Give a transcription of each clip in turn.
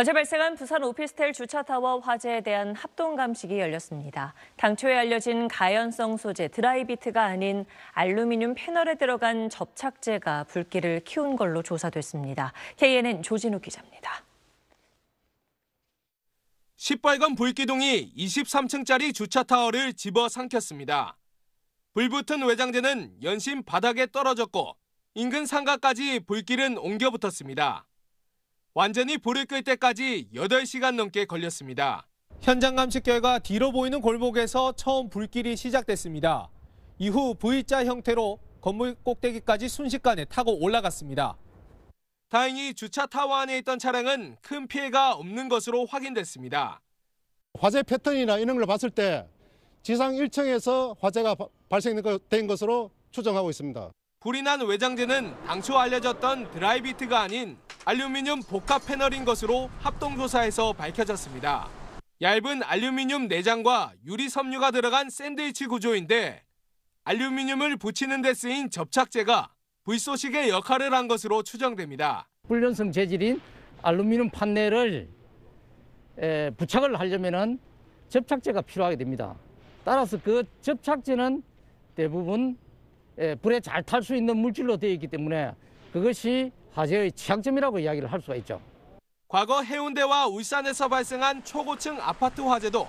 어제 발생한 부산 오피스텔 주차타워 화재에 대한 합동 감식이 열렸습니다. 당초에 알려진 가연성 소재 드라이비트가 아닌 알루미늄 패널에 들어간 접착제가 불길을 키운 걸로 조사됐습니다. KNN 조진우 기자입니다. 시뻘건 불기둥이 23층짜리 주차타워를 집어 삼켰습니다. 불붙은 외장재는 연신 바닥에 떨어졌고 인근 상가까지 불길은 옮겨 붙었습니다. 완전히 불을끌 때까지 8시간 넘게 걸렸습니다. 현장 감식 결과 뒤로 보이는 골목에서 처음 불길이 시작됐습니다. 이후 V자 형태로 건물 꼭대기까지 순식간에 타고 올라갔습니다. 다행히 주차 타워 안에 있던 차량은 큰 피해가 없는 것으로 확인됐습니다. 화재 패턴이나 이런 걸 봤을 때 지상 1층에서 화재가 발생된 것으로 추정하고 있습니다. 불이 난 외장재는 당초 알려졌던 드라이비트가 아닌 알루미늄 복합 패널인 것으로 합동조사에서 밝혀졌습니다. 얇은 알루미늄 내장과 유리 섬유가 들어간 샌드위치 구조인데 알루미늄을 붙이는 데 쓰인 접착제가 불소식의 역할을 한 것으로 추정됩니다. 불연성 재질인 알루미늄 판넬을 부착을 하려면 접착제가 필요하게 됩니다. 따라서 그 접착제는 대부분 예, 불에 잘 탈 수 있는 물질로 되어 있기 때문에 그것이 화재의 취약점이라고 이야기를 할 수가 있죠. 과거 해운대와 울산에서 발생한 초고층 아파트 화재도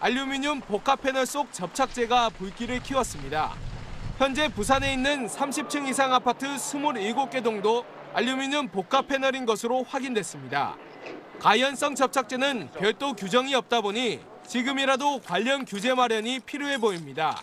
알루미늄 복합 패널 속 접착제가 불길을 키웠습니다. 현재 부산에 있는 30층 이상 아파트 27개 동도 알루미늄 복합 패널인 것으로 확인됐습니다. 가연성 접착제는 별도 규정이 없다 보니 지금이라도 관련 규제 마련이 필요해 보입니다.